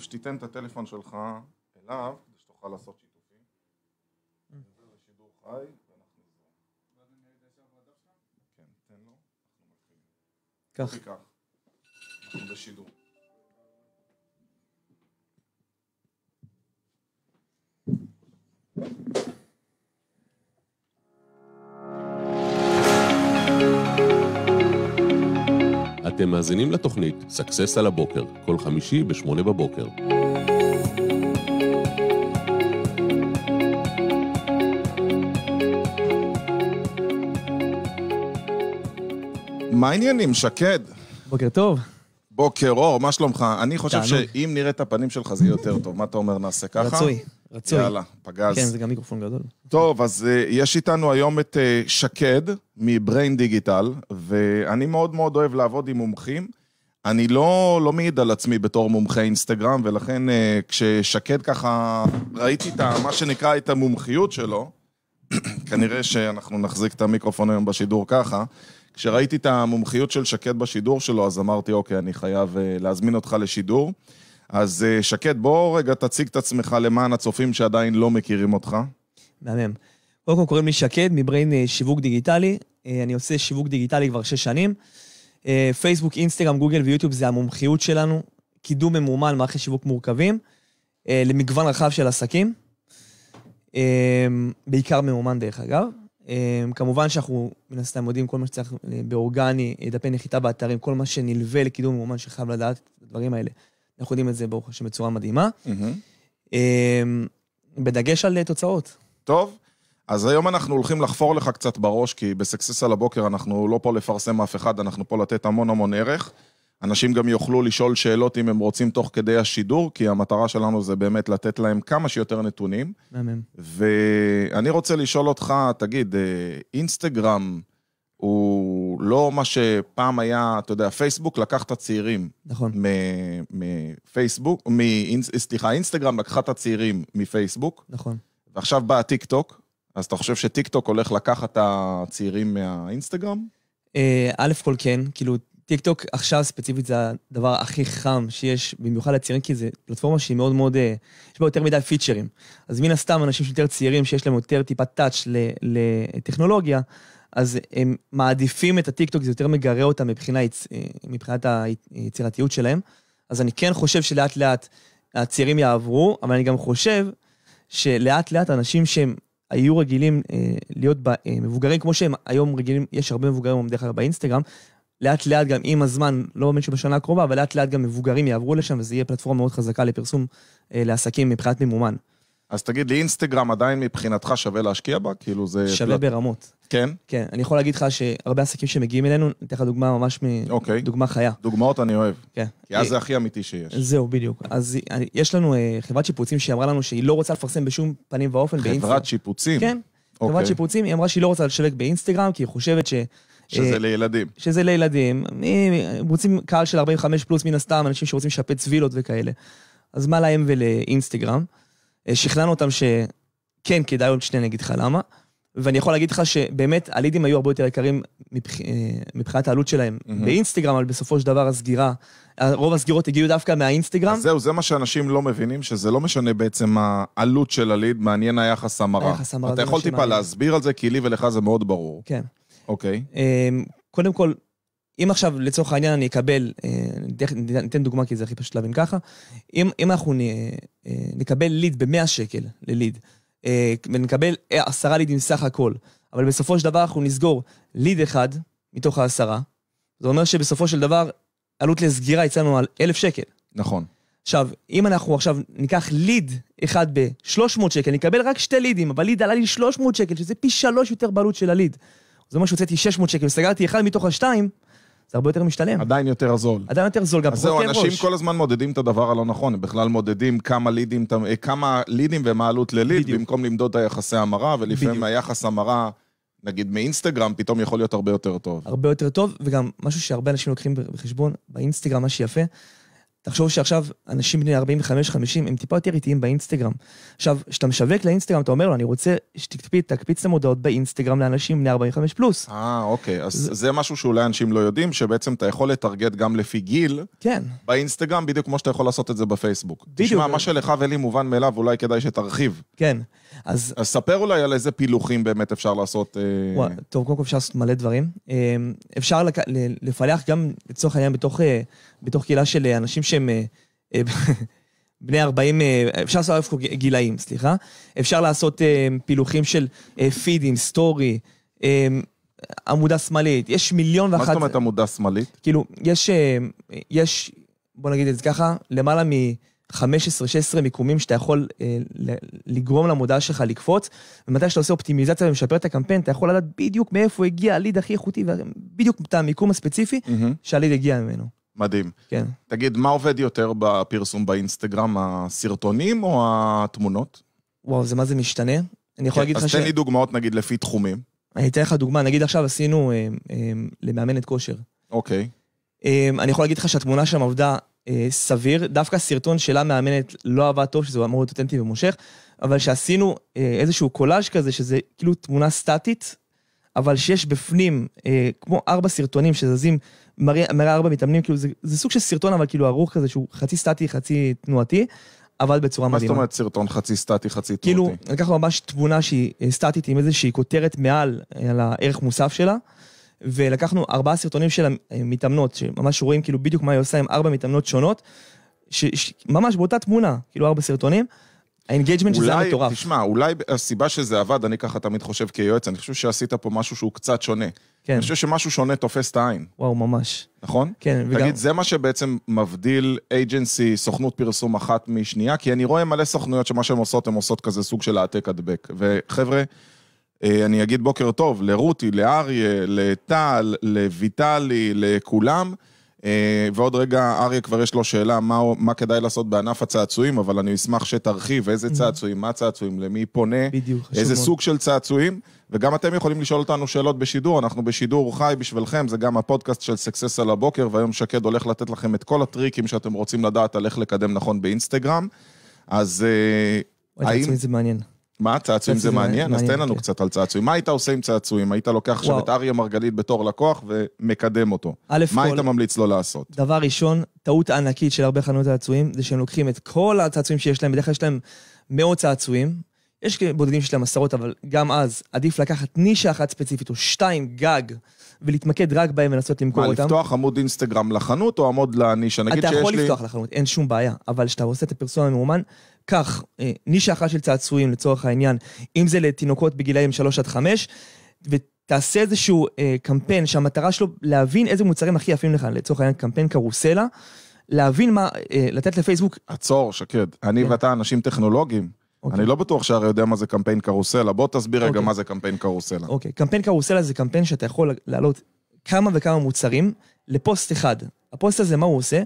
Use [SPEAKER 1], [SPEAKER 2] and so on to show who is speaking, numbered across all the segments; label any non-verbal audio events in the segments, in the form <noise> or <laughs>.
[SPEAKER 1] שתיתן את הטלפון שלך אליו, כדי שתוכל לעשות שיתופים. זה mm-hmm. לשידור חי, ואנחנו ואז אני שלך? כן, תן לו, אנחנו מתחילים. כך. כך. אנחנו בשידור. Thank you. אתם מאזינים לתוכנית סאקסס על הבוקר, כל חמישי ב-8 בבוקר. מה העניינים, שקד? בוקר טוב. בוקר אור, מה שלומך? אני חושב תענוג. שאם נראה את הפנים שלך זה יהיה יותר טוב. מה אתה אומר, נעשה ככה? רצוי. רצוי. יאללה, פגז. כן, זה גם מיקרופון גדול. טוב, אז uh, יש איתנו היום את uh, שקד מבריין דיגיטל, ואני מאוד מאוד אוהב לעבוד עם מומחים. אני לא, לא מעיד על עצמי בתור מומחה אינסטגרם, ולכן uh, כששקד ככה, ראיתי את מה שנקרא את המומחיות שלו, <clears throat> כנראה שאנחנו נחזיק את המיקרופון היום בשידור ככה, כשראיתי את המומחיות של שקד בשידור שלו, אז אמרתי, אוקיי, אני חייב uh, להזמין אותך לשידור. אז אה, שקד, בוא רגע תציג את עצמך למען הצופים שעדיין לא מכירים אותך.
[SPEAKER 2] מהמם. קודם כל קוראים לי שקד מבריין אה, שיווק דיגיטלי. אה, אני עושה שיווק דיגיטלי כבר שש שנים. פייסבוק, אינסטגרם, גוגל ויוטיוב זה המומחיות שלנו. קידום ממומן, מערכי שיווק מורכבים, למגוון רחב של עסקים. בעיקר ממומן דרך אגב. כמובן שאנחנו מן הסתם יודעים כל מה שצריך באורגני, דפי נחיתה באתרים, כל מה שנלווה לקידום ממומן שחייב לדעת את הדברים האלה. אנחנו יודעים את זה, ברוך השם,
[SPEAKER 1] בצורה מדהימה. Mm-hmm. בדגש על אה, תוצאות. טוב. אז היום אנחנו הולכים לחפור לך קצת בראש, כי בסקסס על הבוקר אנחנו לא פה לפרסם אף אחד, אנחנו פה לתת המון המון ערך. אנשים גם יוכלו לשאול שאלות אם הם רוצים תוך כדי השידור, כי המטרה שלנו זה באמת לתת להם כמה שיותר נתונים. מהמם. ואני רוצה לשאול אותך, תגיד, אה, אינסטגרם לא מה שפעם היה, אתה יודע, פייסבוק לקח את הצעירים. נכון. מפייסבוק, מ- סליחה, אינסטגרם לקח את הצעירים מפייסבוק. נכון. ועכשיו בא הטיק טוק, אז אתה חושב שטיק טוק הולך לקחת את הצעירים מהאינסטגרם? אה, א' כל
[SPEAKER 2] כן, כאילו, טיק טוק עכשיו ספציפית זה הדבר הכי חם שיש, במיוחד לצעירים, כי זו פלטפורמה שהיא מאוד מאוד, אה, יש בה יותר מדי פיצ'רים. אז מן הסתם, אנשים שיותר צעירים, שיש להם יותר טיפה טאץ' לטכנולוגיה, אז הם מעדיפים את הטיקטוק, זה יותר מגרה אותם מבחינה, אה, מבחינת היצירתיות שלהם. אז אני כן חושב שלאט לאט הצעירים יעברו, אבל אני גם חושב שלאט לאט אנשים שהם היו רגילים אה, להיות אה, מבוגרים, כמו שהם היום רגילים, יש הרבה מבוגרים היום דרך אגב באינסטגרם, לאט לאט גם עם הזמן, לא באמת שבשנה הקרובה, אבל לאט לאט גם מבוגרים יעברו לשם, וזה יהיה פלטפורמה מאוד חזקה לפרסום לעסקים מבחינת ממומן.
[SPEAKER 1] אז תגיד לי, אינסטגרם עדיין מבחינתך שווה להשקיע בה? כאילו זה... שווה פלט... ברמות. כן?
[SPEAKER 2] כן. אני יכול להגיד לך שהרבה עסקים שמגיעים אלינו, אני אתן לך דוגמה ממש מ... אוקיי. דוגמה חיה. דוגמאות אני אוהב. כן.
[SPEAKER 1] כי אז אה, זה הכי אמיתי שיש. זהו,
[SPEAKER 2] בדיוק. אז יש לנו אה, חברת שיפוצים שאמרה לנו שהיא לא רוצה לפרסם בשום פנים ואופן באינסטגרם. חברת שיפוצים? כן. אוקיי. חברת שיפוצים, היא אמרה שהיא לא רוצה לשווק באינסטגרם, כי היא חושבת ש...
[SPEAKER 1] שזה אה, לילדים.
[SPEAKER 2] שזה לילדים. רוצים קהל של 45 פלוס מן הסתם, אנשים שרוצים לשפץ וילות וכאלה. אז מה להם ולאינסטגרם? אה, שכנענו אותם שכן, כדאי עוד שנייה, אני אגיד לך למה. ואני יכול להגיד לך שבאמת הלידים היו הרבה יותר יקרים מבח... אה, מבחינת העלות שלהם
[SPEAKER 1] mm-hmm. באינסטגרם, אבל בסופו של דבר הסגירה, אה, רוב הסגירות הגיעו דווקא מהאינסטגרם. אז זהו, זה מה שאנשים לא מבינים, שזה לא משנה בעצם העלות של הליד, מעניין היחס המרה. היחס המרה. אתה יכול טיפה להסביר על זה, כי לי ולך זה מאוד ברור. כן. אוקיי.
[SPEAKER 2] Okay. אמ, קודם כל, אם עכשיו, לצורך העניין, אני אקבל, אה, ניתן דוגמה כי זה הכי פשוט להבין ככה, אם, אם אנחנו נ, אה, נקבל ליד ב-100 שקל לליד, אה, ונקבל עשרה לידים סך הכל, אבל בסופו של דבר אנחנו נסגור ליד אחד מתוך העשרה, זה אומר שבסופו של דבר עלות לסגירה יצא לנו על אלף שקל. נכון. עכשיו, אם אנחנו עכשיו ניקח ליד אחד ב-300 שקל, נקבל רק שתי לידים, אבל ליד עלה לי 300 שקל, שזה פי שלוש יותר בעלות של הליד. זה אומר שהוצאתי 600 שקל, סגרתי אחד מתוך השתיים, זה הרבה יותר משתלם. עדיין יותר זול. עדיין יותר זול, גם פחות כאב ראש. אז זהו, אנשים
[SPEAKER 1] כל הזמן מודדים את הדבר הלא נכון, הם בכלל מודדים כמה לידים, אה, כמה לידים ומה עלות לליד, בדיוק. במקום למדוד את היחסי המרה, ולפעמים בדיוק. היחס המרה, נגיד מאינסטגרם, פתאום יכול להיות הרבה יותר טוב.
[SPEAKER 2] הרבה יותר טוב, וגם משהו שהרבה אנשים לוקחים בחשבון, באינסטגרם, מה שיפה, תחשוב שעכשיו אנשים בני 45-50 הם טיפה יותר איטיים באינסטגרם. עכשיו, כשאתה משווק לאינסטגרם, אתה אומר לו, אני רוצה שתקפיץ את המודעות באינסטגרם לאנשים בני 45 פלוס.
[SPEAKER 1] אה, אוקיי. אז זה... זה משהו שאולי אנשים לא יודעים, שבעצם אתה יכול לטרגט גם לפי גיל. כן. באינסטגרם, בדיוק כמו שאתה יכול לעשות את זה בפייסבוק. בדיוק. תשמע, מה שלך ולי מובן מאליו, אולי כדאי שתרחיב. כן. אז... אז ספר אולי על איזה פילוחים באמת אפשר לעשות. אה, וואי,
[SPEAKER 2] טוב, קודם כל אפשר לעשות מלא דברים. אה, אפשר לק... לפלח גם, לצורך העניין, בתוך, אה, בתוך קהילה של אנשים שהם... <laughs> בני 40, אפשר לעשות גילאים, סליחה. אפשר לעשות פילוחים של פידים, סטורי, עמודה שמאלית. יש מיליון ואחת... מה זאת אומרת עמודה שמאלית? כאילו, יש, יש, בוא נגיד את זה ככה, למעלה מ... 15-16 מיקומים שאתה יכול אה, לגרום למודעה שלך לקפוץ, ומתי שאתה עושה אופטימיזציה ומשפר את הקמפיין, אתה יכול לדעת בדיוק מאיפה הגיע הליד הכי איכותי, בדיוק את המיקום הספציפי mm-hmm. שהליד הגיע ממנו.
[SPEAKER 1] מדהים. כן. תגיד, מה עובד יותר בפרסום באינסטגרם, הסרטונים או התמונות? וואו, זה מה זה משתנה?
[SPEAKER 2] אני יכול כן, להגיד לך ש... אז תן לי
[SPEAKER 1] דוגמאות, נגיד, לפי תחומים.
[SPEAKER 2] אני אתן לך דוגמה, נגיד עכשיו עשינו אה, אה, למאמנת כושר. אוקיי. אה, אני יכול להגיד לך שהתמונה שם עבדה אה, סביר. דווקא סרטון שלה מאמנת לא עבד טוב, שזה אמור להיות אותנטי ומושך, אבל שעשינו אה, איזשהו קולאז' כזה, שזה כאילו תמונה סטטית, אבל שיש בפנים אה, כמו ארבע סרטונים שזזים, מראה, מרא ארבע מתאמנים, כאילו זה, זה סוג של סרטון, אבל כאילו ערוך כזה שהוא חצי סטטי, חצי תנועתי, עבד בצורה מה מדהימה. מה זאת אומרת
[SPEAKER 1] סרטון חצי סטטי, חצי כאילו, תנועתי?
[SPEAKER 2] כאילו, לקחנו ממש תמונה שהיא אה, סטטית עם איזושהי כותרת מעל, על הערך מוסף שלה. ולקחנו ארבעה סרטונים של המתאמנות, שממש רואים כאילו בדיוק מה היא עושה עם ארבע מתאמנות שונות, שממש באותה תמונה, כאילו ארבע סרטונים. האינגייג'מנט שזה היה מטורף.
[SPEAKER 1] תשמע, אולי הסיבה שזה עבד, אני ככה תמיד חושב כיועץ, אני חושב שעשית פה משהו שהוא קצת שונה. כן. אני חושב שמשהו שונה תופס את העין. וואו, ממש. נכון? כן, וגם... תגיד, זה מה שבעצם מבדיל אייג'נסי, סוכנות פרסום אחת משנייה, כי אני רואה מלא סוכנויות שמה שהן עושות, הן עושות כזה סוג של העתק הדבק. וחבר'ה, אה, אני אגיד בוקר טוב לרותי, לאריה, לטל, לויטלי, לכולם. אה, ועוד רגע, אריה כבר יש לו שאלה מה, מה כדאי לעשות בענף הצעצועים, אבל אני אשמח שתרחיב איזה צעצועים, מה צעצועים, למי פונה, בדיוק, איזה שמות. סוג של צעצועים. וגם אתם יכולים לשאול אותנו שאלות בשידור, אנחנו בשידור חי בשבילכם, זה גם הפודקאסט של סקסס על הבוקר, והיום שקד הולך לתת לכם את כל הטריקים שאתם רוצים לדעת על איך לקדם נכון באינסטגרם. אז... אה, האם... זה מעניין. מה, צעצועים זה מעניין? אז תן לנו כן. קצת על צעצועים. מה היית עושה עם צעצועים? היית לוקח עכשיו את אריה מרגלית בתור לקוח ומקדם אותו. מה היית ממליץ לו לעשות?
[SPEAKER 2] דבר ראשון, טעות ענקית של הרבה חנויות צעצועים, זה שהם לוקחים את כל הצעצועים שיש להם, בדרך כלל יש להם מאות צעצועים. יש בודדים שיש להם עשרות, אבל גם אז, עדיף לקחת נישה אחת ספציפית, או שתיים גג, ולהתמקד רק בהם ולנסות למכור מה, אותם. מה, לפתוח
[SPEAKER 1] עמוד אינסטגרם לחנות או עמוד לנישה? נגיד שיש לי... אתה יכול לפתוח לחנות,
[SPEAKER 2] אין שום בעיה, אבל כשאתה עושה את הפרסום הממומן, כך, אה, נישה אחת של צעצועים לצורך העניין, אם זה לתינוקות בגילאים 3 עד 5, ותעשה איזשהו אה, קמפיין שהמטרה שלו להבין איזה מוצרים הכי יפים לך, לצורך העניין קמפיין קרוסלה, להבין מה, אה, לתת לפייסבוק...
[SPEAKER 1] עצור, שקד, אני כן. ואתה אנשים טכנולוגיים. Okay. אוקיי. אני לא בטוח שהרי יודע מה זה קמפיין קרוסלה, בוא תסביר okay. רגע אוקיי. מה זה קמפיין קרוסלה.
[SPEAKER 2] אוקיי, okay. קמפיין קרוסלה זה קמפיין שאתה יכול להעלות כמה וכמה מוצרים לפוסט אחד. הפוסט הזה, מה הוא עושה?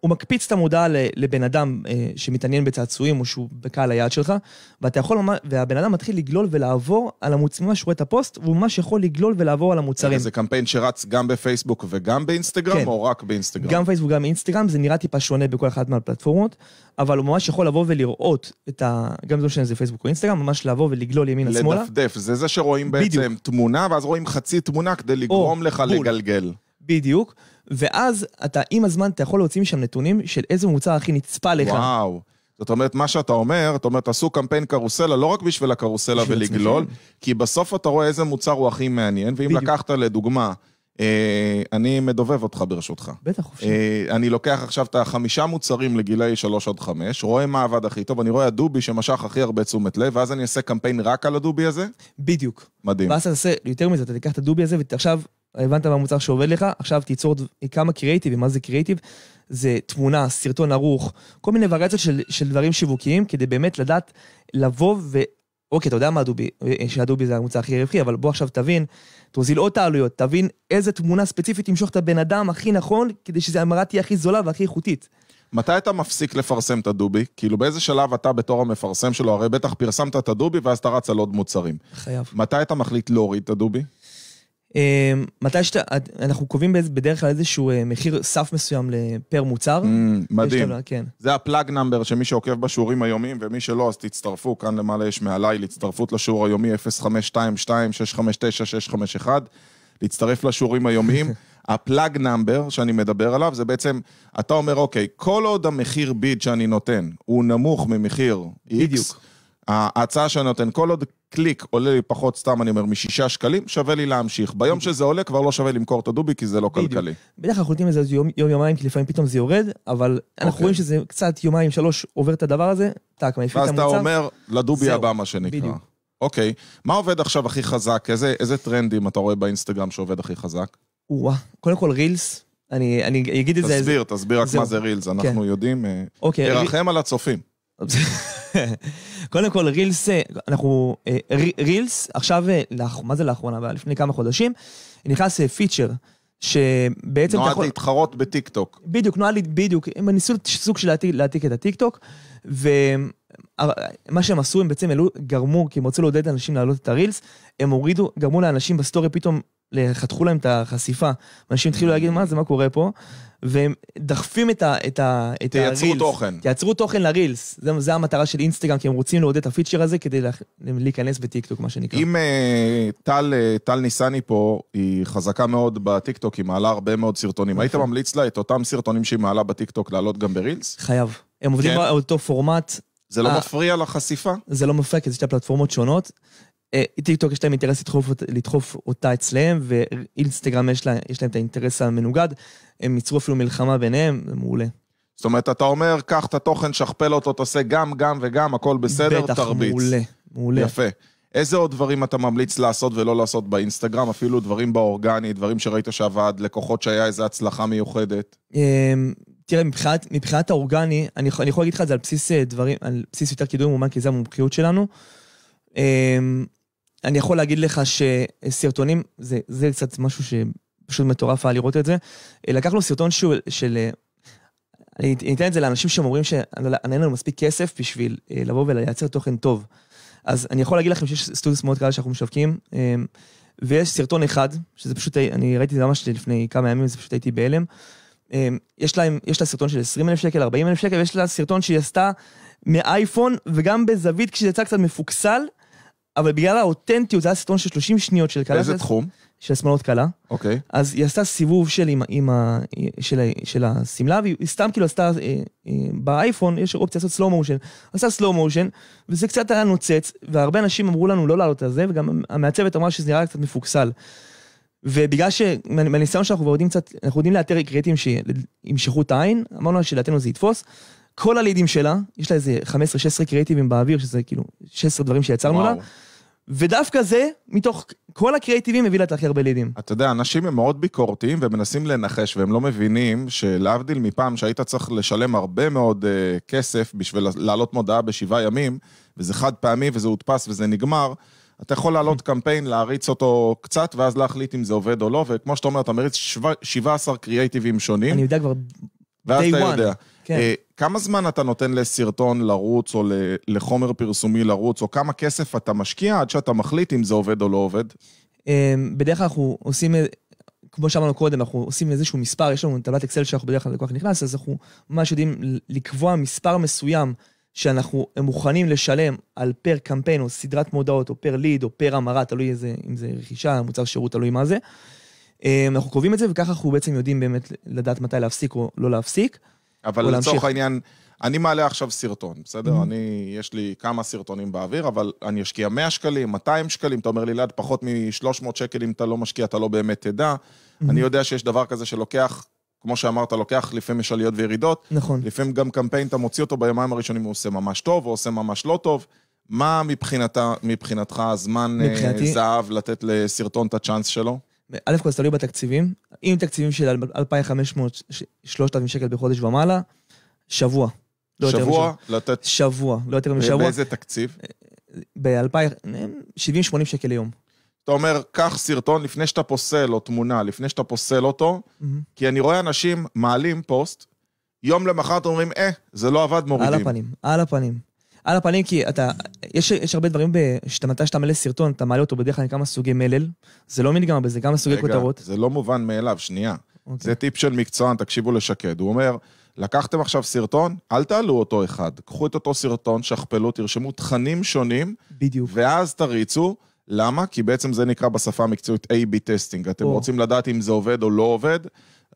[SPEAKER 2] הוא מקפיץ את המודעה לבן אדם אה, שמתעניין בצעצועים או שהוא בקהל היעד שלך, ואתה יכול, והבן אדם מתחיל לגלול ולעבור על המוצרים, ממש רואה את הפוסט, והוא ממש יכול לגלול ולעבור על המוצרים. כן, זה
[SPEAKER 1] קמפיין שרץ גם בפייסבוק וגם באינסטגרם, כן. או רק באינסטגרם? גם פייסבוק,
[SPEAKER 2] וגם אינסטגרם, זה נראה טיפה שונה בכל אחת מהפלטפורמות, אבל הוא ממש יכול לבוא ולראות את ה... גם זה לא משנה זה פייסבוק או אינסטגרם, ממש לבוא ולגלול ימינה-שמאלה.
[SPEAKER 1] לדפדף, זה זה שרואים בעצם בדיוק. תמונה, ואז רואים חצי תמונה כדי לגרום או, לך לגלגל.
[SPEAKER 2] בדיוק. ואז אתה, עם הזמן, אתה יכול להוציא משם נתונים של איזה מוצר הכי נצפה לך. וואו.
[SPEAKER 1] זאת אומרת, מה שאתה אומר, זאת אומרת, עשו קמפיין קרוסלה, לא רק בשביל הקרוסלה בשביל ולגלול, עצמכם. כי בסוף אתה רואה איזה מוצר הוא הכי מעניין, ואם בדיוק. לקחת לדוגמה... אה, אני מדובב אותך ברשותך.
[SPEAKER 2] בטח, חופשי. אה,
[SPEAKER 1] אני לוקח עכשיו את החמישה מוצרים לגילאי שלוש עד חמש, רואה מה עבד הכי טוב, אני רואה הדובי שמשך הכי הרבה תשומת לב, ואז אני אעשה קמפיין רק על הדובי הזה? בדיוק. מדהים. ואז אתה
[SPEAKER 2] עושה יותר מזה, אתה תיקח את הדובי הזה, ועכשיו הבנת מה המוצר שעובד לך, עכשיו תיצור כמה קריאיטיב, מה זה קריאיטיב? זה תמונה, סרטון ערוך, כל מיני וריאציות של, של דברים שיווקיים, כדי באמת לדעת לבוא ו... אוקיי, אתה יודע מה אדובי, אה, אה, שאדובי זה המוצר הכי רווחי, אבל בוא עכשיו תבין, תוזיל עוד תעלויות, תבין איזה תמונה ספציפית תמשוך את הבן אדם הכי נכון, כדי שזה המראה תהיה הכי זולה והכי איכותית.
[SPEAKER 1] מתי אתה מפסיק לפרסם את הדובי? כאילו באיזה שלב אתה בתור המפרסם שלו, הרי בטח פרסמת את הדובי ואז אתה רץ על עוד מוצרים. חייב. מתי אתה מחליט להוריד את הדובי? אמ, מתי שאתה, אנחנו קובעים בדרך כלל
[SPEAKER 2] איזשהו אה, מחיר סף מסוים לפר מוצר. Mm, מדהים. כן.
[SPEAKER 1] זה הפלאג נאמבר שמי שעוקב בשיעורים היומיים, ומי שלא, אז תצטרפו, כאן למעלה יש מעליי להצטרפות לשיעור היומי 0522-659-651, להצטרף לשיעורים היומיים. <laughs> הפלאג נאמבר שאני מדבר עליו, זה בעצם, אתה אומר, אוקיי, כל עוד המחיר ביד שאני נותן הוא נמוך ממחיר X, בדיוק. ההצעה שאני נותן, כל עוד קליק עולה לי פחות, סתם אני אומר, משישה שקלים, שווה לי להמשיך. ביום שזה עולה כבר לא שווה למכור את הדובי, כי זה לא כלכלי.
[SPEAKER 2] בדרך כלל אנחנו נותנים איזה יום-יומיים, כי לפעמים פתאום זה יורד, אבל אנחנו אוקיי. רואים שזה קצת יומיים, שלוש, עובר את הדבר הזה, טאק, מעיפים את המוצר. ואז אתה אומר,
[SPEAKER 1] לדובי הבא, מה שנקרא. אוקיי, מה עובד עכשיו הכי חזק? איזה טרנדים אתה רואה באינסטגרם שעובד הכי חזק?
[SPEAKER 2] וואו, קודם כל רילס, אני אגיד את זה... תסביר, תסביר רק מה זה
[SPEAKER 1] רילס, כן. אנחנו יודעים. אה, אוקיי. תרחם על הצופים.
[SPEAKER 2] <laughs> קודם כל, רילס, אה, אנחנו, אה, רילס, עכשיו, אה, מה זה לאחרונה? לפני כמה חודשים, נכנס פיצ'ר. שבעצם... נועד יכול...
[SPEAKER 1] להתחרות בטיקטוק.
[SPEAKER 2] בדיוק, נועד, בדיוק. הם ניסו סוג של להעתיק, להעתיק את הטיקטוק, ומה שהם עשו, הם בעצם גרמו, כי הם רצו לעודד אנשים להעלות את הרילס, הם הורידו, גרמו לאנשים בסטורי פתאום חתכו להם את החשיפה. אנשים התחילו להגיד, מה זה, מה קורה פה? והם דחפים את, הרילס. תייצרו תוכן. תייצרו תוכן לרילס. זו המטרה של אינסטגרם, כי הם רוצים לעודד את הפיצ'ר הזה כדי להיכנס בטיקטוק, מה שנקרא.
[SPEAKER 1] אם אה, אה, טל, ניסני פה, היא חזקה מאוד בטיקטוק, היא מעלה הרבה מאוד סרטונים. היית נכון. ממליץ לה את אותם סרטונים שהיא מעלה בטיקטוק לעלות גם ברילס?
[SPEAKER 2] חייב. הם עובדים באותו כן? פורמט. זה לא אה,
[SPEAKER 1] מפריע לחשיפה?
[SPEAKER 2] זה לא מפריע, כי זה שתי פלטפורמות שונות. אה, טיק טוק יש להם אינטרס לדחוף, לדחוף אותה אצלם, ואינסטגרם יש, לה, יש להם את האינטרס המנוגד. הם
[SPEAKER 1] ייצרו אפילו מלחמה ביניהם, זה מעולה. זאת אומרת, אתה אומר, קח את התוכן, שכפל אותו, תעשה גם, גם וגם, הכל בסדר, בטח, תרביץ. בטח, מעולה, מעולה. יפה. איזה עוד דברים אתה ממליץ לעשות ולא לעשות באינסטגרם? אפילו דברים באורגני, דברים שראית שעבד, לקוחות שהיה איזו הצלחה מיוחדת?
[SPEAKER 2] אמ, תראה, מבחינת, מבחינת האורגני, אני, אני יכול להגיד לך את זה על בסיס אה, דברים, על בסיס יותר קידום אומן, כי זו המומחיות שלנו. אמ, אני יכול להגיד לך שסרטונים, זה, זה קצת משהו שפשוט מטורף היה לראות את זה. אה, לקחנו סרטון שהוא, של... אה, אני אתן את זה לאנשים שאומרים שאין לנו מספיק כסף בשביל אה, לבוא ולייצר תוכן טוב. אז אני יכול להגיד לכם שיש סטודיוס מאוד קל שאנחנו משווקים, ויש סרטון אחד, שזה פשוט, אני ראיתי את זה ממש לפני כמה ימים, זה פשוט הייתי בהלם. יש יש לה סרטון של 20,000 שקל, 40,000 שקל, ויש לה סרטון שהיא עשתה מאייפון, וגם בזווית כשזה יצא קצת מפוקסל, אבל בגלל האותנטיות, זה היה סרטון של 30 שניות של קלה. איזה תחום? של שמאלות קלה. אוקיי. Okay. אז היא עשתה סיבוב של, עם, עם ה, של, של השמלה, והיא סתם כאילו עשתה, אה, אה, באייפון יש אופציה לעשות סלואו מושן. עשתה סלואו מושן, וזה קצת היה נוצץ, והרבה אנשים אמרו לנו לא לעלות על זה, וגם המעצבת אמרה שזה נראה קצת מפוקסל. ובגלל שמהניסיון שאנחנו כבר יודעים קצת, אנחנו יודעים לאתר קריטים שימשכו את העין, אמרנו שלדעתנו זה יתפוס. כל הלידים שלה, יש לה איזה 15-16 קריטיבים באוויר, שזה כאילו 16 דברים שיצרנו וואו. לה.
[SPEAKER 1] ודווקא זה, מתוך כל הקריאיטיבים, מביא לה את הכי הרבה לידים. אתה יודע, אנשים הם מאוד ביקורתיים ומנסים לנחש, והם לא מבינים שלהבדיל מפעם שהיית צריך לשלם הרבה מאוד uh, כסף בשביל להעלות מודעה בשבעה ימים, וזה חד פעמי וזה הודפס וזה נגמר, אתה יכול להעלות <laughs> קמפיין, להריץ אותו קצת, ואז להחליט אם זה עובד או לא, וכמו שאתה אומר, אתה מריץ 17 קריאיטיבים שונים. אני יודע כבר ואז אתה יודע. כן. Uh, כמה זמן אתה נותן לסרטון לרוץ, או לחומר פרסומי לרוץ, או כמה כסף אתה משקיע עד שאתה מחליט אם זה עובד או לא עובד? אמ, בדרך
[SPEAKER 2] כלל אנחנו עושים, כמו שאמרנו קודם, אנחנו עושים איזשהו מספר, יש לנו טבלת אקסל שאנחנו בדרך כלל ללקוח נכנס, אז אנחנו ממש יודעים לקבוע מספר מסוים שאנחנו מוכנים לשלם על פר קמפיין, או סדרת מודעות, או פר ליד, או פר המרה, תלוי איזה, אם זה רכישה, מוצר שירות, תלוי מה זה. אמ, אנחנו קובעים את זה, וככה אנחנו בעצם יודעים באמת לדעת מתי להפסיק או לא להפסיק.
[SPEAKER 1] אבל לצורך העניין, אני מעלה עכשיו סרטון, בסדר? Mm-hmm. אני, יש לי כמה סרטונים באוויר, אבל אני אשקיע 100 שקלים, 200 שקלים, אתה אומר לי, ליד, פחות מ-300 שקל, אם אתה לא משקיע, אתה לא באמת תדע. Mm-hmm. אני יודע שיש דבר כזה שלוקח, כמו שאמרת, לוקח לפעמים יש עליות וירידות. נכון. לפעמים גם קמפיין, אתה מוציא אותו ביומיים הראשונים, הוא עושה ממש טוב, הוא עושה ממש לא טוב. מה מבחינתה, מבחינתך הזמן אה, מבחינתי... זהב לתת לסרטון את הצ'אנס שלו?
[SPEAKER 2] א' כל זה תלוי בתקציבים. אם תקציבים של 2,500, 3,000 שקל בחודש ומעלה, שבוע. לא שבוע? לתת... לא שבוע, לא יותר משבוע. באיזה
[SPEAKER 1] תקציב? אה,
[SPEAKER 2] ב-70-80 2000 אה, שקל ליום.
[SPEAKER 1] אתה אומר, קח סרטון לפני שאתה פוסל, או תמונה, לפני שאתה פוסל אותו, mm-hmm. כי אני רואה אנשים מעלים פוסט, יום למחרת אומרים, אה, זה לא עבד, מורידים. על הפנים, על
[SPEAKER 2] הפנים. על הפנים, כי אתה, יש, יש הרבה דברים, כשאתה מתי שאתה מלא סרטון, אתה מעלה אותו בדרך כלל כמה סוגי מלל. זה לא מתגמר בזה, כמה סוגי רגע, כותרות.
[SPEAKER 1] זה לא מובן מאליו, שנייה. אוקיי. זה טיפ של מקצוען, תקשיבו לשקד. הוא אומר, לקחתם עכשיו סרטון, אל תעלו אותו אחד. קחו את אותו סרטון, שכפלו, תרשמו תכנים שונים. בדיוק. ואז תריצו. למה? כי בעצם זה נקרא בשפה המקצועית A-B טסטינג. אתם או. רוצים לדעת אם זה עובד או לא עובד.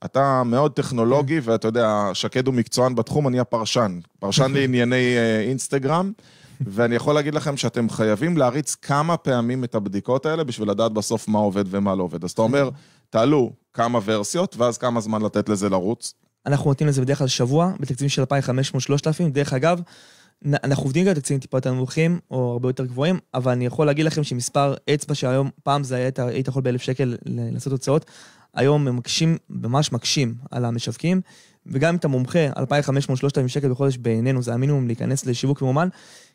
[SPEAKER 1] אתה מאוד טכנולוגי, כן. ואתה יודע, שקד הוא מקצוען בתחום, אני הפרשן. פרשן <laughs> לענייני אה, אינסטגרם, ואני יכול להגיד לכם שאתם חייבים להריץ כמה פעמים את הבדיקות האלה בשביל לדעת בסוף מה עובד ומה לא עובד. אז אתה אומר, תעלו כמה ורסיות, ואז כמה זמן לתת לזה לרוץ.
[SPEAKER 2] אנחנו נותנים לזה בדרך כלל שבוע, בתקציבים של 2,500-3,000. דרך אגב, אנחנו עובדים גם בתקציבים טיפה יותר נמוכים, או הרבה יותר גבוהים, אבל אני יכול להגיד לכם שמספר אצבע שהיום, פעם זה היית, היית יכול באלף שקל לעשות הוצאות, היום הם מקשים, ממש מקשים על המשווקים, וגם אם אתה מומחה, 2,500-3,000 שקל בחודש בעינינו, זה המינימום להיכנס לשיווק ממומן,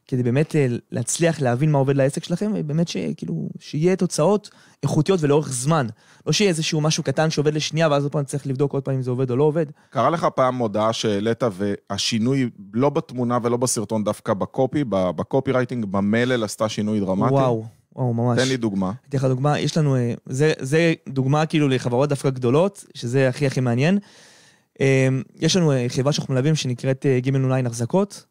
[SPEAKER 2] כדי באמת אה, להצליח להבין מה עובד לעסק שלכם, ובאמת שכאילו, שיהיה תוצאות איכותיות ולאורך זמן. לא שיהיה איזשהו משהו קטן שעובד לשנייה, ואז עוד פעם צריך לבדוק עוד פעם אם זה עובד או לא עובד.
[SPEAKER 1] קרה לך פעם הודעה שהעלית, והשינוי לא בתמונה ולא בסרטון, דווקא בקופי, בקופי רייטינג, במלל עשתה שינוי דרמטי? וואו.
[SPEAKER 2] וואו, ממש. תן לי דוגמה. אתן לך דוגמה, יש לנו, אה, זה, זה דוגמה כאילו לחברות דווקא גדולות, שזה הכי הכי מעניין. אה, יש לנו אה, חברה שאנחנו מלווים שנקראת ג' אונליין החזקות.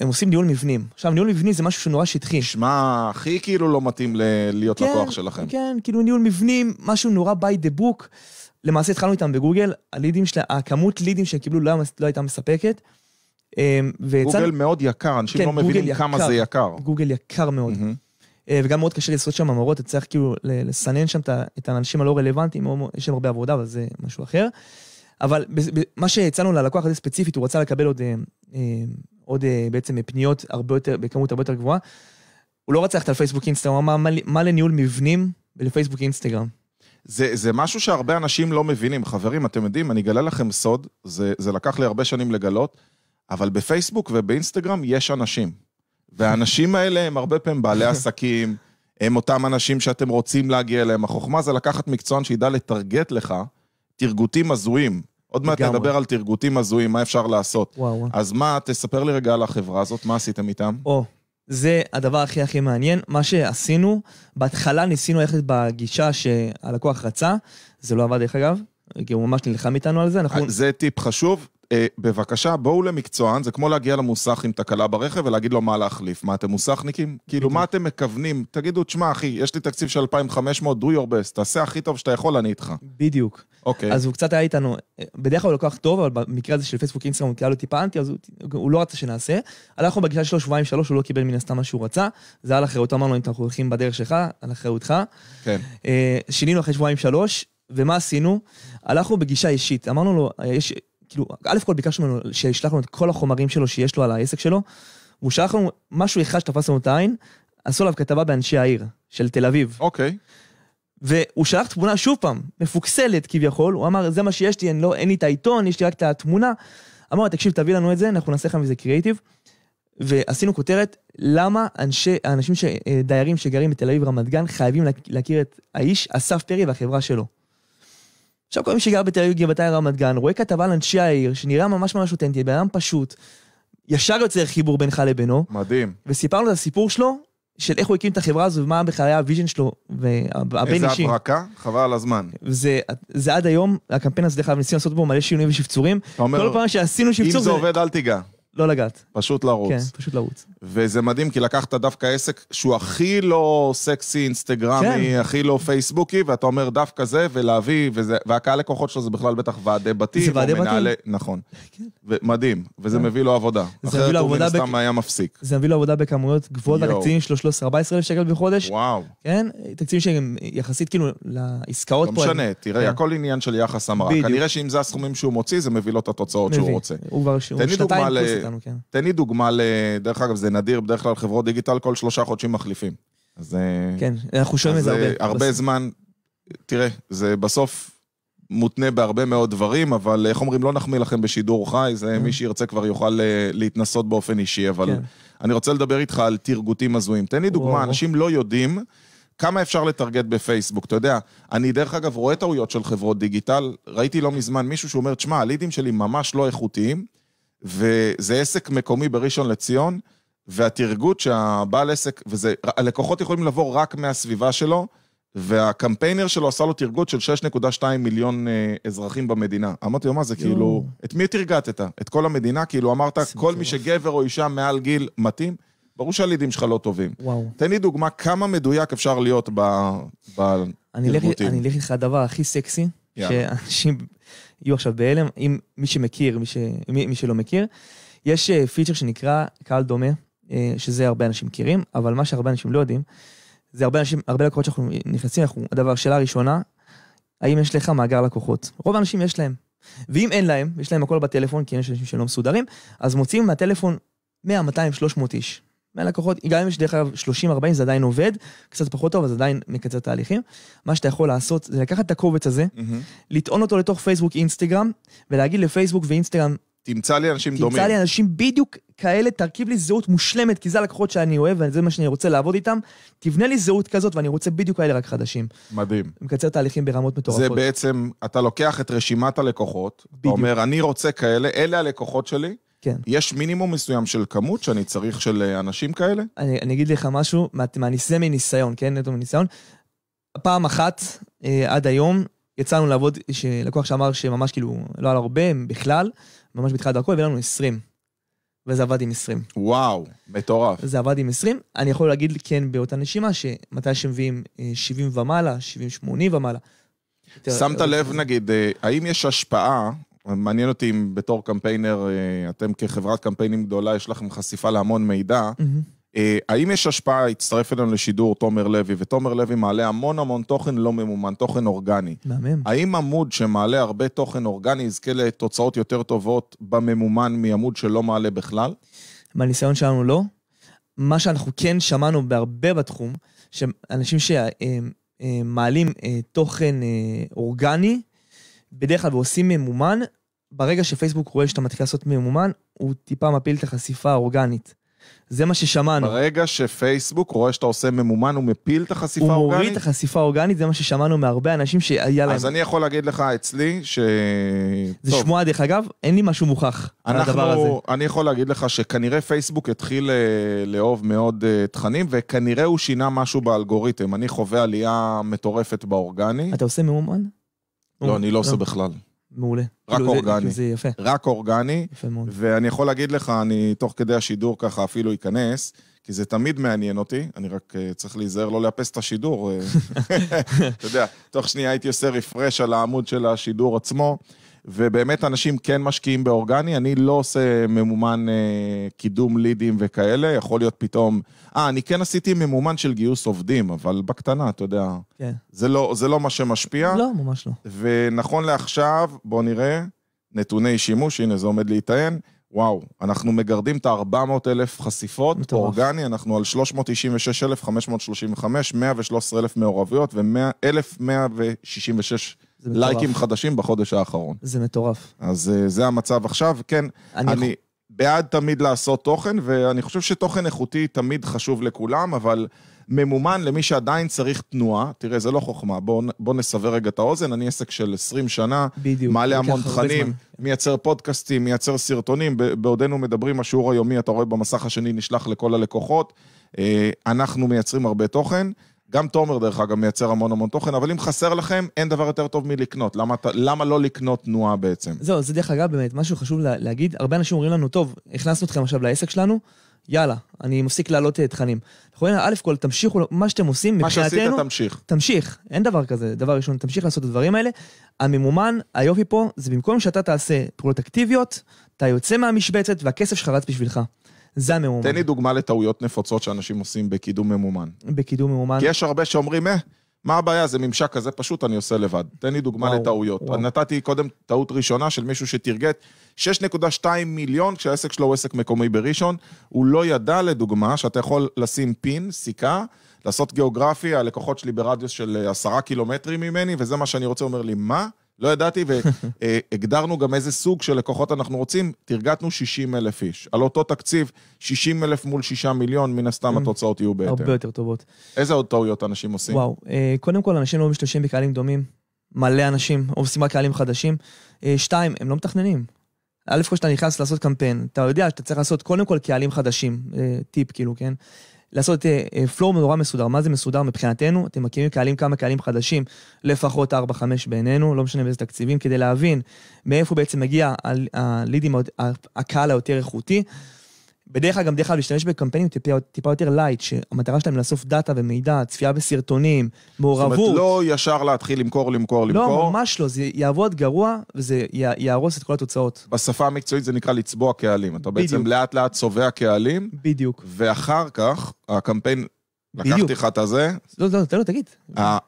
[SPEAKER 2] הם, עושים ניהול מבנים. עכשיו, ניהול מבנים זה משהו שנורא שטחי. נשמע הכי כאילו לא מתאים ל- להיות כן, לקוח שלכם. כן, כאילו ניהול מבנים, משהו נורא by the book. למעשה התחלנו איתם בגוגל, הלידים שלה, הכמות לידים שהם קיבלו לא, לא הייתה מספקת. והצל... גוגל מאוד
[SPEAKER 1] יקר, אנשים כן, לא מבינים יקר, כמה זה יקר.
[SPEAKER 2] גוגל יקר מאוד. Mm-hmm. אה, וגם מאוד קשה לעשות שם המרות, אתה צריך כאילו לסנן שם את האנשים הלא רלוונטיים, יש שם הרבה עבודה, אבל זה משהו אחר. אבל מה שהצענו ללקוח הזה ספציפית, הוא רצה לקבל עוד, אה, אה, עוד בעצם פניות הרבה יותר, בכמות הרבה יותר גבוהה. הוא לא רצה ללכת על פייסבוק אינסטגרם, הוא אמר, מה לניהול מבנים ולפייסבוק אינסטגרם?
[SPEAKER 1] זה, זה משהו שהרבה אנשים לא מבינים. חברים, אתם יודעים, אני אגלה לכם סוד, זה, זה לקח לי הרבה שנים לגלות, אבל בפייסבוק ובאינסטגרם יש אנשים. והאנשים האלה הם הרבה פעמים בעלי <laughs> עסקים, הם אותם אנשים שאתם רוצים להגיע אליהם. החוכמה זה לקחת מקצוען שידע לטרגט לך תרגותים הזויים. עוד מעט נדבר על תרגותים הזויים, מה אפשר לעשות. וואו, וואו. אז מה, תספר לי רגע על החברה הזאת, מה עשיתם איתם?
[SPEAKER 2] או, זה הדבר הכי הכי מעניין. מה שעשינו, בהתחלה ניסינו ללכת בגישה שהלקוח רצה, זה לא עבד דרך אגב, כי הוא
[SPEAKER 1] ממש נלחם איתנו על זה. אנחנו... אה, זה טיפ חשוב, אה, בבקשה, בואו למקצוען, זה כמו להגיע למוסך עם תקלה ברכב ולהגיד לו מה להחליף. מה, אתם מוסכניקים? כאילו, מה אתם מכוונים? תגידו, תשמע, אחי, יש לי תקציב של 2,500, do your best, תעשה הכי טוב שאתה יכול, אני איתך. בדיוק. אוקיי. אז הוא
[SPEAKER 2] קצת היה איתנו, אה, בדרך כלל הוא לקוח טוב, אבל במקרה הזה של פייסבוק אינסטגרם הוא קיבל טיפה אנטי, אז הוא לא רצה שנעשה. הלכנו בגישה שלו שבועיים שלוש, הוא לא קיבל מן הסתם מה שהוא רצה. זה על אחריותו, אמרנו, אם אנחנו הולכים בדרך שלך, על אחריותך. כן. אה, שינינו אחרי שבועיים שלוש, ומה עשינו? הלכנו בגישה אישית. אמרנו לו, יש, כאילו, א' כל ביקשנו ממנו שישלח לנו את כל החומרים שלו שיש לו על העסק שלו, והוא שלח לנו משהו אחד שתפס לנו את העין, עשו עליו כתבה באנשי העיר, של תל אביב. אוקיי. והוא שלח תמונה, שוב פעם, מפוקסלת כביכול, הוא אמר, זה מה שיש לי, לא, אין לי את העיתון, יש לי רק את התמונה. אמר, תקשיב, תביא לנו את זה, אנחנו נעשה לך מזה קריאיטיב. ועשינו כותרת, למה אנשי, האנשים, ש, אה, דיירים שגרים בתל אביב-רמת גן חייבים להכיר את האיש, אסף פרי והחברה שלו. עכשיו כל מי שגר בתל אביב, גבעתיים, רמת גן, רואה כתבה על אנשי העיר, שנראה ממש ממש אותנטי, בן אדם פשוט, ישר יוצר חיבור בינך לבינו. מדהים. וסיפרנו את הסיפור שלו, של איך הוא הקים את החברה הזו, ומה בכלל היה הוויז'ן שלו, והבין אישי. איזה הברקה,
[SPEAKER 1] חבל על הזמן.
[SPEAKER 2] זה, זה עד היום, הקמפיין הזה, דרך אגב, ניסינו לעשות בו מלא שינויים ושפצורים. אתה אומר, כל פעם שעשינו שפצור... אם זה, זה עובד,
[SPEAKER 1] אל תיגע. לא לגעת. פשוט לרוץ. כן, פשוט לרוץ. וזה מדהים, כי לקחת דווקא עסק שהוא הכי לא סקסי, אינסטגרמי, כן. הכי לא פייסבוקי, ואתה אומר דווקא זה, ולהביא, וזה, והקהל לקוחות שלו זה בכלל בטח ועדי בתים. זה ועדי בתים. מנהלי, נכון. כן. מדהים, וזה כן. מביא לו עבודה. אחרת הוא מן הסתם היה מפסיק.
[SPEAKER 2] זה מביא לו עבודה בכמויות גבוהות, התקציבים שלו 13-14 אלף שקל בחודש. וואו. כן, תקציבים שהם יחסית כאילו לעסקאות
[SPEAKER 1] לא פה. משנה, אני... תראה, כן. הכל עניין של יחס המרה. כנראה שאם זה הסכומים שהוא מוציא, זה מביא לו את התוצאות שהוא רוצה. הוא כבר,
[SPEAKER 2] הוא שנתיים פלוס איתנו, כן.
[SPEAKER 1] תן לי דוגמה ל... דרך אגב, זה נדיר, בדרך כלל חברות דיגיטל כל שלושה חודשים מחליפים. אז... אה, כן, אנחנו שומעים את זה הרבה. אה, הרבה בסוף. זמן, תראה, זה בסוף מותנה בהרבה מאוד דברים, אבל איך אומרים, לא נחמיא לכם בשידור חי, זה כן. מי שירצה כבר יוכל אה, להתנסות באופן אישי, אבל כן. אני רוצה לדבר איתך על תרגותים הזויים. תן לי דוגמה, וואו. אנשים לא יודעים כמה אפשר לטרגט בפייסבוק, אתה יודע. אני דרך אגב רואה טעויות של חברות דיגיטל, ראיתי לא מזמן מישהו שאומר, תשמע, הלידים שלי ממש לא איכותיים. וזה עסק מקומי בראשון לציון, והתירגות שהבעל עסק, וזה, הלקוחות יכולים לבוא רק מהסביבה שלו, והקמפיינר שלו עשה לו תירגות של 6.2 מיליון אה, אזרחים במדינה. אמרתי לו, מה זה, כאילו, את מי תרגטת? את כל המדינה? כאילו, אמרת, כל מי שגבר או אישה מעל גיל מתאים? ברור שהלידים שלך לא טובים. וואו. תן לי דוגמה כמה מדויק אפשר להיות בתירגותים. אני
[SPEAKER 2] אלך איתך הדבר הכי סקסי, שאנשים יהיו עכשיו בהלם, אם מי שמכיר, מי, ש... מי, מי שלא מכיר. יש פיצ'ר אה, שנקרא קהל דומה, אה, שזה הרבה אנשים מכירים, אבל מה שהרבה אנשים לא יודעים, זה הרבה אנשים, הרבה לקוחות שאנחנו נכנסים, אנחנו, הדבר, השאלה הראשונה, האם יש לך מאגר לקוחות? רוב האנשים יש להם. ואם אין להם, יש להם הכל בטלפון, כי יש אנשים שלא מסודרים, אז מוציאים מהטלפון 100, 200, 300 איש. מהלקוחות, גם אם יש דרך אגב 30-40 זה עדיין עובד, קצת פחות טוב, אז עדיין מקצר תהליכים. מה שאתה יכול לעשות זה לקחת את הקובץ הזה, mm-hmm. לטעון אותו לתוך פייסבוק, אינסטגרם, ולהגיד לפייסבוק ואינסטגרם,
[SPEAKER 1] תמצא לי אנשים תמצא דומים. תמצא לי
[SPEAKER 2] אנשים בדיוק כאלה, תרכיב לי זהות מושלמת, כי זה הלקוחות שאני אוהב וזה מה שאני רוצה לעבוד איתם. תבנה לי זהות כזאת ואני רוצה בדיוק כאלה רק חדשים. מדהים. מקצר תהליכים ברמות מטורפות. זה
[SPEAKER 1] בעצם, אתה לוקח את רשימת הלקוחות, בדיוק. אתה אומר, אני רוצה כאלה, אלה הלקוחות שלי. כן. יש מינימום מסוים של כמות שאני צריך של אה, אנשים כאלה?
[SPEAKER 2] אני, אני אגיד לך משהו, זה מניסיון, כן? נטו מניסיון. פעם אחת אה, עד היום יצאנו לעבוד, אה, לקוח שאמר שממש כאילו לא על הרבה בכלל, ממש בתחילת דרכו הביא לנו 20. וזה עבד עם 20.
[SPEAKER 1] וואו, מטורף.
[SPEAKER 2] זה עבד עם 20. אני יכול להגיד כן באותה נשימה, שמתי שמביאים 70 אה, ומעלה, 70-80 ומעלה.
[SPEAKER 1] שמת לב, נגיד, האם יש השפעה מעניין אותי אם בתור קמפיינר, אה, אתם כחברת קמפיינים גדולה, יש לכם חשיפה להמון מידע. Mm-hmm. אה, האם יש השפעה, הצטרף אלינו לשידור תומר לוי, ותומר לוי מעלה המון המון תוכן לא ממומן, תוכן אורגני. מהמם. האם עמוד שמעלה הרבה תוכן אורגני יזכה לתוצאות יותר טובות בממומן מעמוד שלא מעלה בכלל?
[SPEAKER 2] מהניסיון שלנו לא. מה שאנחנו כן שמענו בהרבה בתחום, שאנשים שמעלים אה, תוכן אורגני, בדרך כלל ועושים ממומן, ברגע שפייסבוק רואה שאתה מתחיל לעשות ממומן, הוא טיפה מפיל את החשיפה האורגנית.
[SPEAKER 1] זה מה ששמענו. ברגע שפייסבוק רואה שאתה עושה ממומן, הוא מפיל את החשיפה האורגנית? הוא מוריד האורגנית? את
[SPEAKER 2] החשיפה האורגנית, זה מה ששמענו מהרבה אנשים שהיה להם... אז אני
[SPEAKER 1] יכול להגיד לך אצלי ש... זה טוב. שמועה, דרך אגב, אין לי משהו מוכח אנחנו, על הדבר הזה. אני יכול להגיד לך שכנראה פייסבוק התחיל אה, לאהוב מאוד אה, תכנים, וכנראה הוא שינה משהו באלגוריתם. אני חווה עלייה מטורפת באורגני.
[SPEAKER 2] אתה עושה ממומן?
[SPEAKER 1] לא, אני לא, לא עושה בכלל.
[SPEAKER 2] מעולה. רק כאילו, אורגני. כאילו, זה
[SPEAKER 1] יפה. רק אורגני. יפה מאוד. ואני יכול להגיד לך, אני תוך כדי השידור ככה אפילו אכנס, כי זה תמיד מעניין אותי, אני רק אה, צריך להיזהר לא לאפס את השידור. אה. <laughs> <laughs> אתה יודע, תוך שנייה הייתי עושה רפרש על העמוד של השידור עצמו. ובאמת אנשים כן משקיעים באורגני, אני לא עושה ממומן אה, קידום לידים וכאלה, יכול להיות פתאום... אה, אני כן עשיתי ממומן של גיוס עובדים, אבל בקטנה, אתה יודע. כן. זה לא, זה לא מה שמשפיע. לא, ממש לא. ונכון לעכשיו, בואו נראה, נתוני שימוש, הנה, זה עומד להיטען. וואו, אנחנו מגרדים את ה-400 אלף חשיפות, מטורף. אורגני, אנחנו על 396,535, 113,000 מעורבויות ו-1,166 לייקים חדשים בחודש האחרון. זה מטורף. אז אה, זה המצב עכשיו, כן. אני... אני... בעד תמיד לעשות תוכן, ואני חושב שתוכן איכותי תמיד חשוב לכולם, אבל ממומן למי שעדיין צריך תנועה. תראה, זה לא חוכמה, בואו בוא נסבר רגע את האוזן. אני עסק של 20 שנה, בדיוק, מעלה המון תכנים, מייצר פודקאסטים, מייצר סרטונים. בעודנו מדברים, השיעור היומי, אתה רואה במסך השני, נשלח לכל הלקוחות. אה, אנחנו מייצרים הרבה תוכן, גם תומר, דרך אגב, מייצר המון המון תוכן, אבל אם חסר לכם, אין דבר יותר טוב מלקנות. למה, למה לא לקנות תנועה בעצם?
[SPEAKER 2] זהו, זה דרך אגב, באמת, משהו חשוב לה, להגיד. הרבה אנשים אומרים לנו, טוב, הכנסנו אתכם עכשיו לעסק שלנו, יאללה, אני מפסיק להעלות אה, תכנים. אנחנו אומרים, א' כל, תמשיכו, מה שאתם עושים, מה מבחינתנו... מה שעשית, תמשיך. תמשיך, אין דבר כזה. דבר ראשון, תמשיך לעשות את הדברים האלה. הממומן, היופי פה, זה במקום שאתה תעשה פעולות אקטיביות, אתה יוצא מהמשבצת והכסף שלך רץ בשבילך. זה הממומן.
[SPEAKER 1] תן לי דוגמה לטעויות נפוצות שאנשים עושים בקידום ממומן.
[SPEAKER 2] בקידום ממומן. כי
[SPEAKER 1] יש הרבה שאומרים, אה, מה הבעיה? זה ממשק כזה פשוט, אני עושה לבד. תן לי דוגמה וואו, לטעויות. וואו. נתתי קודם טעות ראשונה של מישהו שתרגט 6.2 מיליון כשהעסק שלו הוא עסק מקומי בראשון. הוא לא ידע, לדוגמה, שאתה יכול לשים פין, סיכה, לעשות גיאוגרפיה, הלקוחות שלי ברדיוס של אה, עשרה קילומטרים ממני, וזה מה שאני רוצה, אומר לי, מה? לא ידעתי, והגדרנו גם איזה סוג של לקוחות אנחנו רוצים, תרגטנו 60 אלף איש. על אותו תקציב, 60 אלף מול 6 מיליון, מן הסתם mm. התוצאות יהיו בהתאם. הרבה יותר טובות. איזה עוד טעויות אנשים עושים? וואו,
[SPEAKER 2] אה, קודם כל, אנשים לא משתמשים בקהלים דומים. מלא אנשים, או עושים רק קהלים חדשים. אה, שתיים, הם לא מתכננים. א', כשאתה נכנס לעשות קמפיין, אתה יודע שאתה צריך לעשות קודם כל קהלים חדשים, אה, טיפ כאילו, כן? לעשות פלואו אה, אה, נורא מסודר. מה זה מסודר מבחינתנו? אתם מכירים קהלים, כמה קהלים חדשים, לפחות 4-5 בעינינו, לא משנה באיזה תקציבים, כדי להבין מאיפה בעצם מגיע הלידים, הקהל היותר איכותי. בדרך כלל גם דרך כלל להשתמש בקמפיינים טיפה, טיפה יותר לייט, שהמטרה שלהם לאסוף דאטה ומידע, צפייה בסרטונים,
[SPEAKER 1] מעורבות. זאת אומרת, לא ישר להתחיל למכור, למכור, לא, למכור. לא,
[SPEAKER 2] ממש לא, זה יעבוד גרוע
[SPEAKER 1] וזה יהרוס את כל התוצאות. בשפה המקצועית זה נקרא לצבוע קהלים. אתה בדיוק. בעצם לאט-לאט צובע קהלים. בדיוק. ואחר כך, הקמפיין... בדיוק. לקחתי לך את הזה. לא, לא, תן לו, תגיד.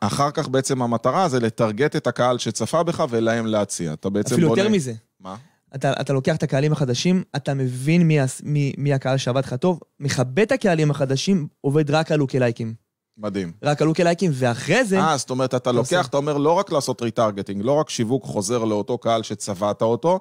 [SPEAKER 1] אחר כך בעצם המטרה זה לטרגט את הקהל שצפה בך ולהם להציע. אתה בעצם אפילו בונה... אפילו יותר מזה. מה?
[SPEAKER 2] אתה, אתה לוקח את הקהלים החדשים, אתה מבין מי, מי, מי הקהל שעבד לך טוב, מכבה את הקהלים החדשים, עובד רק על לוקי לייקים. מדהים. רק על לוקי לייקים,
[SPEAKER 1] ואחרי זה... אה, זאת אומרת, אתה לוקח, עושה. אתה אומר, לא רק לעשות ריטרגטינג, לא רק שיווק חוזר לאותו קהל שצבעת אותו,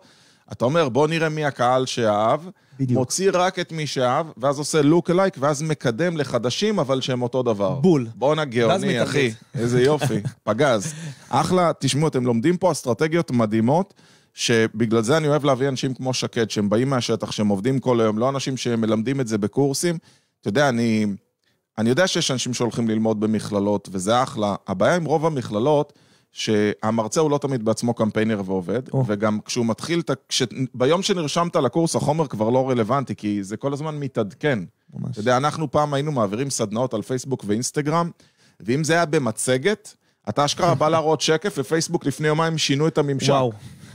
[SPEAKER 1] אתה אומר, בוא נראה מי הקהל שאהב, בדיוק. מוציא רק את מי שאהב, ואז עושה לוק לייק, ואז מקדם לחדשים, אבל שהם אותו דבר. בול. בואנה גאוני, אחי, איזה יופי, <laughs> פגז. אחלה, תשמעו, אתם לומדים פה אסטרטגיות מדהימות. שבגלל זה אני אוהב להביא אנשים כמו שקד, שהם באים מהשטח, שהם עובדים כל היום, לא אנשים שמלמדים את זה בקורסים. אתה יודע, אני, אני יודע שיש אנשים שהולכים ללמוד במכללות, וזה אחלה. הבעיה עם רוב המכללות, שהמרצה הוא לא תמיד בעצמו קמפיינר ועובד, או. וגם כשהוא מתחיל, כש, ביום שנרשמת לקורס, החומר כבר לא רלוונטי, כי זה כל הזמן מתעדכן. ממש. אתה יודע, אנחנו פעם היינו מעבירים סדנאות על פייסבוק ואינסטגרם, ואם זה היה במצגת, אתה אשכרה בא להראות שקף, ופייסבוק לפני יומיים שינו את הממשל. וואו.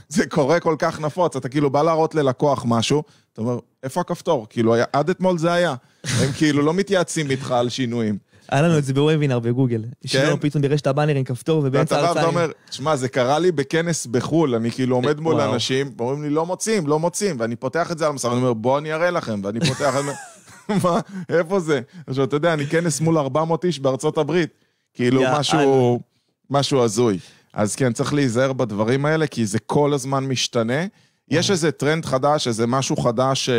[SPEAKER 1] זה קורה כל כך נפוץ, אתה כאילו בא להראות ללקוח משהו, אתה אומר, איפה הכפתור? כאילו, היה, עד אתמול זה היה. הם כאילו לא מתייעצים איתך על שינויים.
[SPEAKER 2] היה לנו את זה בוובינר בגוגל. כן? השאירו פתאום ברשת הבאנר עם כפתור ובאמצע ההרצאה. אתה בא ואומר,
[SPEAKER 1] שמע, זה קרה לי בכנס בחו"ל, אני כאילו אה, עומד מול אנשים, אומרים לי, לא מוצאים, לא מוצאים, ואני פותח את זה על המסך, ואני אומר, בואו אני אראה לכם, ואני פותח, <laughs> מה, איפה זה? עכשיו, אתה יודע, אני כנס מול 400 איש בארצות הברית, כאילו משהו, משהו הזוי. אז כן, צריך להיזהר בדברים האלה, כי זה כל הזמן משתנה. יש איזה טרנד חדש, איזה משהו חדש, אה,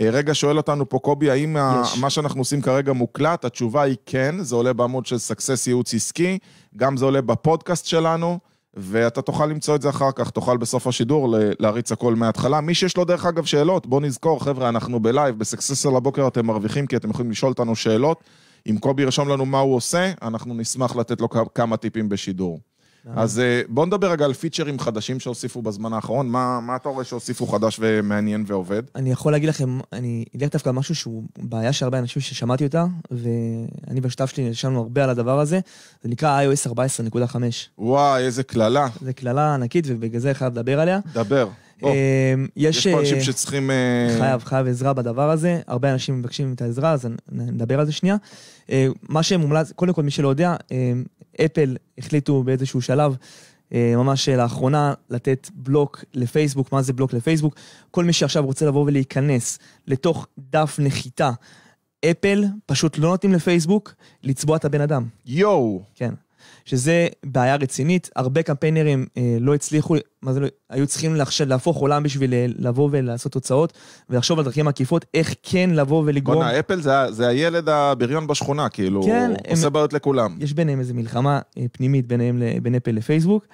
[SPEAKER 1] אה, רגע שואל אותנו פה קובי, האם יש. מה שאנחנו עושים כרגע מוקלט? התשובה היא כן, זה עולה בעמוד של סקסס ייעוץ עסקי, גם זה עולה בפודקאסט שלנו, ואתה תוכל למצוא את זה אחר כך, תוכל בסוף השידור להריץ הכל מההתחלה. מי שיש לו דרך אגב שאלות, בואו נזכור, חבר'ה, אנחנו בלייב, בסקסס על הבוקר אתם מרוויחים כי אתם יכולים לשאול אותנו שאלות. אם קובי ירשום לנו מה הוא עושה, אנחנו נשמח לתת לו כמה טיפים בשידור. אז אה, בואו נדבר רגע על פיצ'רים חדשים שהוסיפו בזמן האחרון. מה, מה אתה רואה שהוסיפו חדש ומעניין ועובד?
[SPEAKER 2] אני יכול להגיד לכם, אני אלך דווקא על משהו שהוא בעיה של הרבה אנשים ששמעתי אותה, ואני והשותף שלי נרשמנו הרבה על הדבר הזה. זה נקרא iOS 14.5.
[SPEAKER 1] וואי, איזה קללה.
[SPEAKER 2] זה קללה ענקית, ובגלל זה חייב לדבר עליה.
[SPEAKER 1] דבר. בוא. אה, יש, יש פה אנשים אה, שצריכים... חייב,
[SPEAKER 2] חייב עזרה בדבר הזה. הרבה אנשים מבקשים את העזרה, אז נדבר על זה שנייה. מה שמומלץ, קודם כל, מי שלא יודע, אפל החליטו באיזשהו שלב, אה, ממש לאחרונה, לתת בלוק לפייסבוק. מה זה בלוק לפייסבוק? כל מי שעכשיו רוצה לבוא ולהיכנס לתוך דף נחיתה אפל, פשוט לא נותנים לפייסבוק לצבוע את הבן אדם. יואו! כן. שזה בעיה רצינית. הרבה קמפיינרים אה, לא הצליחו, מה זה לא, היו צריכים לחשב, להפוך עולם בשביל אה, לבוא ולעשות תוצאות, ולחשוב על דרכים עקיפות, איך כן
[SPEAKER 1] לבוא ולגרום... בואנה, אפל זה, זה הילד הבריון בשכונה, כאילו, כן, הוא הם... עושה בעיות לכולם.
[SPEAKER 2] יש ביניהם איזו מלחמה אה, פנימית ביניהם, בין אפל לפייסבוק.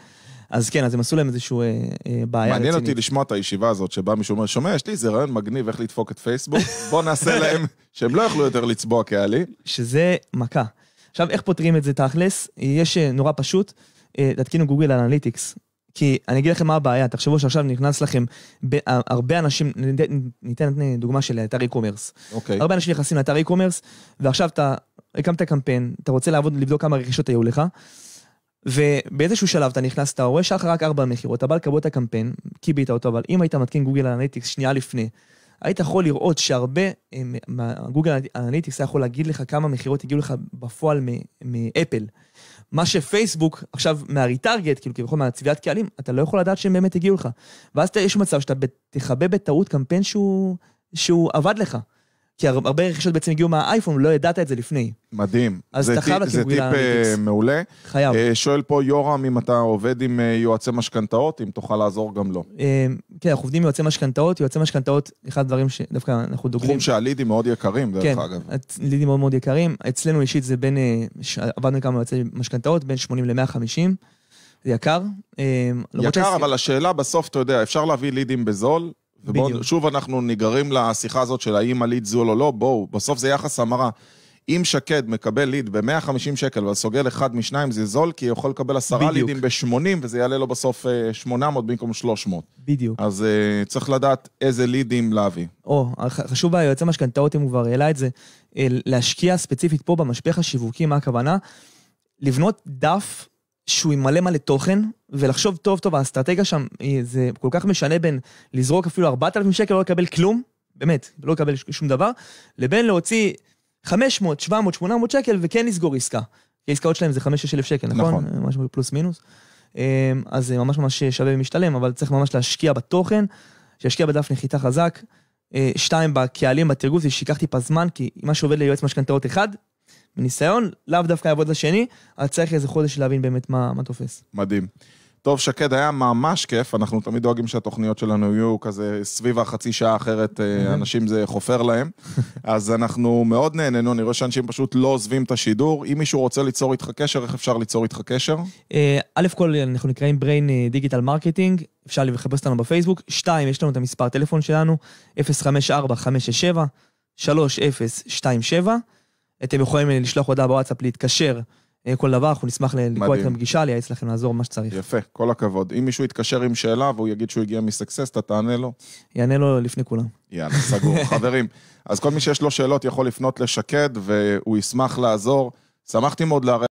[SPEAKER 2] אז כן, אז הם עשו להם איזושהי אה, אה, בעיה מעניין רצינית. אותי
[SPEAKER 1] לשמוע את הישיבה הזאת שבה מישהו אומר, שומע, יש לי איזה רעיון מגניב איך לדפוק את פייסבוק, בוא נעשה להם <laughs> שהם לא יוכלו יותר לצבוע קהלי.
[SPEAKER 2] שזה מכה. עכשיו, איך פותרים את זה תכלס? יש אה, נורא פשוט, אה, תתקינו גוגל אנליטיקס. כי אני אגיד לכם מה הבעיה, תחשבו שעכשיו נכנס לכם אה, הרבה אנשים, ניתן דוגמה של אתר e-commerce. אוקיי. Okay. הרבה אנשים נכנסים לאתר e-commerce, ועכשיו אתה הקמת קמפיין, אתה רוצה לעבוד, לבדוק כמה רכישות היו לך, ובאיזשהו שלב אתה נכנס, אתה רואה שאחר רק ארבע מכירות, אתה בא לקבל את הקמפיין, כיבית אותו, אבל אם היית מתקין גוגל אנליטיקס שנייה לפני, היית יכול לראות שהרבה, אה, גוגל אנליטיקס היה יכול להגיד לך כמה מכירות הגיעו לך בפועל מאפל. מה שפייסבוק עכשיו מהריטרגט, כאילו כביכול מהצביעת קהלים, אתה לא יכול לדעת שהם באמת הגיעו לך. ואז יש מצב שאתה תכבה בטעות קמפיין שהוא, שהוא עבד לך. כי הרבה רכישות בעצם הגיעו מהאייפון, לא ידעת את זה לפני.
[SPEAKER 1] מדהים. אז אתה חייב להקים גרילה אנליטיקס. זה טיפ אה, מעולה. חייב. אה, שואל פה יורם אם אתה עובד עם אה, יועצי משכנתאות, אם תוכל לעזור גם לו.
[SPEAKER 2] כן, אנחנו עובדים עם יועצי משכנתאות. יועצי משכנתאות, אחד הדברים שדווקא אנחנו דוגלים... תחום
[SPEAKER 1] שהלידים מאוד יקרים, דרך כן, אגב. כן,
[SPEAKER 2] לידים מאוד מאוד יקרים. אצלנו אישית זה בין, עבדנו כמה יועצי משכנתאות, בין 80 ל-150. זה יקר. יקר,
[SPEAKER 1] אבל השאלה בסוף, אתה יודע, אפשר להביא לידים בזול, ובואו, שוב אנחנו ניגרים לשיחה הזאת של האם הליד זול או לא, בואו, בסוף זה יחס המרה. אם שקד מקבל ליד ב-150 שקל וסוגל אחד משניים, זה זול, כי הוא יכול לקבל עשרה לידים ב-80, וזה יעלה לו בסוף 800 אה, במקום 300. בדיוק. אז uh, צריך לדעת איזה לידים להביא.
[SPEAKER 2] או, חשוב היועץ המשכנתאות, אם הוא כבר העלה את זה, אה, להשקיע ספציפית פה במשפך השיווקי, מה הכוונה? לבנות דף שהוא עם מלא מלא תוכן, ולחשוב טוב טוב, האסטרטגיה שם, זה כל כך משנה בין לזרוק אפילו 4,000 שקל, לא לקבל כלום, באמת, לא לקבל שום דבר, לבין להוציא 500, 700, 800 שקל וכן לסגור עסקה. כי העסקאות שלהם זה 5-6 אלף שקל, נכון? נכון. משהו פלוס מינוס. אמ, אז זה ממש ממש שווה ומשתלם, אבל צריך ממש להשקיע בתוכן, שישקיע בדף נחיתה חזק. אה, שתיים, בקהלים, בתרגום, זה שיקח טיפה זמן, כי מה שעובד ליועץ משכנתאות אחד, מניסיון, לאו דווקא יעבוד לשני, אבל צריך איזה חודש להבין באמת מה, מה תופס.
[SPEAKER 1] מדהים. טוב, שקד, היה ממש כיף. אנחנו תמיד דואגים שהתוכניות שלנו יהיו כזה סביב החצי שעה אחרת, אה, אנשים זה חופר להם. <laughs> אז אנחנו מאוד נהנינו, אני רואה שאנשים פשוט לא עוזבים את השידור. אם מישהו רוצה ליצור איתך קשר, איך אפשר ליצור איתך קשר?
[SPEAKER 2] אה, א' כל, אנחנו נקראים brain אה, digital marketing, אפשר לחפש אותנו בפייסבוק. שתיים, יש לנו את המספר טלפון שלנו, 054 567 3027 אתם יכולים אה, לשלוח הודעה בוואטסאפ, להתקשר, אה, כל דבר, אנחנו נשמח לקרוא אתכם פגישה, לייעץ לכם, לעזור מה שצריך.
[SPEAKER 1] יפה, כל הכבוד. אם מישהו יתקשר עם שאלה והוא יגיד שהוא הגיע מסקסס, אתה תענה לו? יענה לו לפני כולם. יאללה, סגור. <laughs> חברים, אז כל מי שיש לו שאלות יכול לפנות לשקד, והוא ישמח לעזור. שמחתי מאוד לארח.